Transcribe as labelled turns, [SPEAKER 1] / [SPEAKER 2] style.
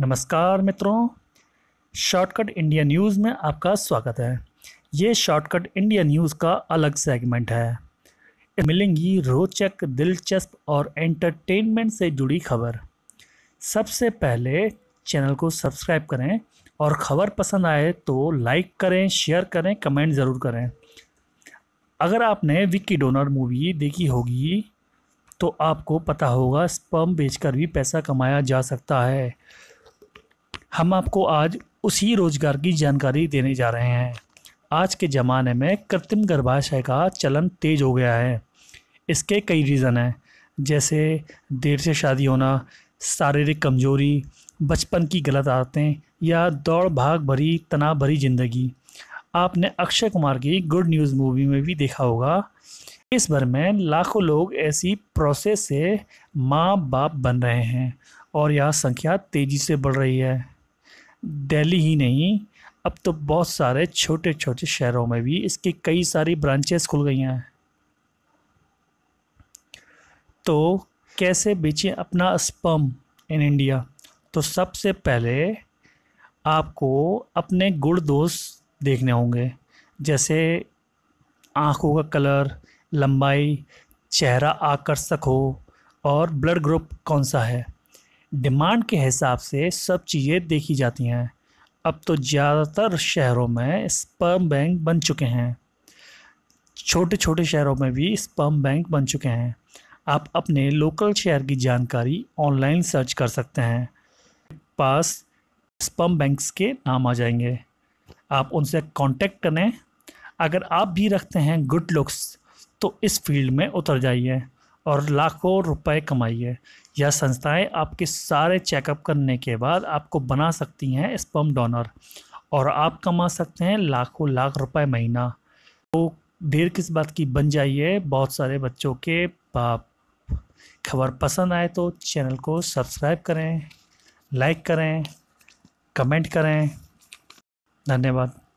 [SPEAKER 1] नमस्कार मित्रों shortcut India news में आपका स्वागत है ये शॉर्टकट इंडिया न्यूज़ का अलग सेगमेंट है मिलेंगी रोचक दिलचस्प और एंटरटेनमेंट से जुड़ी खबर सबसे पहले चैनल को सब्सक्राइब करें और खबर पसंद आए तो लाइक करें शेयर करें कमेंट ज़रूर करें अगर आपने विक्की डोनर मूवी देखी होगी तो आपको पता होगा स्पम बेचकर भी पैसा कमाया जा सकता है हम आपको आज उसी रोज़गार की जानकारी देने जा रहे हैं आज के ज़माने में कृत्रिम गर्भाशय का चलन तेज़ हो गया है इसके कई रीज़न हैं जैसे देर से शादी होना शारीरिक कमजोरी बचपन की गलत आदतें या दौड़ भाग भरी तनाव भरी ज़िंदगी आपने अक्षय कुमार की गुड न्यूज़ मूवी में भी देखा होगा इस भर में लाखों लोग ऐसी प्रोसेस से माँ बाप बन रहे हैं और यह संख्या तेज़ी से बढ़ रही है दिल्ली ही नहीं अब तो बहुत सारे छोटे छोटे शहरों में भी इसकी कई सारी ब्रांचेस खुल गई हैं तो कैसे बेचें अपना स्पम इन इंडिया तो सबसे पहले आपको अपने गुड़ दोस्त देखने होंगे जैसे आँखों का कलर लंबाई चेहरा आकर्षक हो और ब्लड ग्रुप कौन सा है डिमांड के हिसाब से सब चीज़ें देखी जाती हैं अब तो ज़्यादातर शहरों में स्पर्म बैंक बन चुके हैं छोटे छोटे शहरों में भी स्पर्म बैंक बन चुके हैं आप अपने लोकल शहर की जानकारी ऑनलाइन सर्च कर सकते हैं पास स्पम बैंक्स के नाम आ जाएंगे आप उनसे कांटेक्ट करें अगर आप भी रखते हैं गुड लुक्स तो इस फील्ड में उतर जाइए और लाखों रुपए कमाई है यह संस्थाएं आपके सारे चेकअप करने के बाद आपको बना सकती हैं स्पम डोनर और आप कमा सकते हैं लाखों लाख रुपए महीना तो देर किस बात की बन जाइए बहुत सारे बच्चों के बाप खबर पसंद आए तो चैनल को सब्सक्राइब करें लाइक करें कमेंट करें धन्यवाद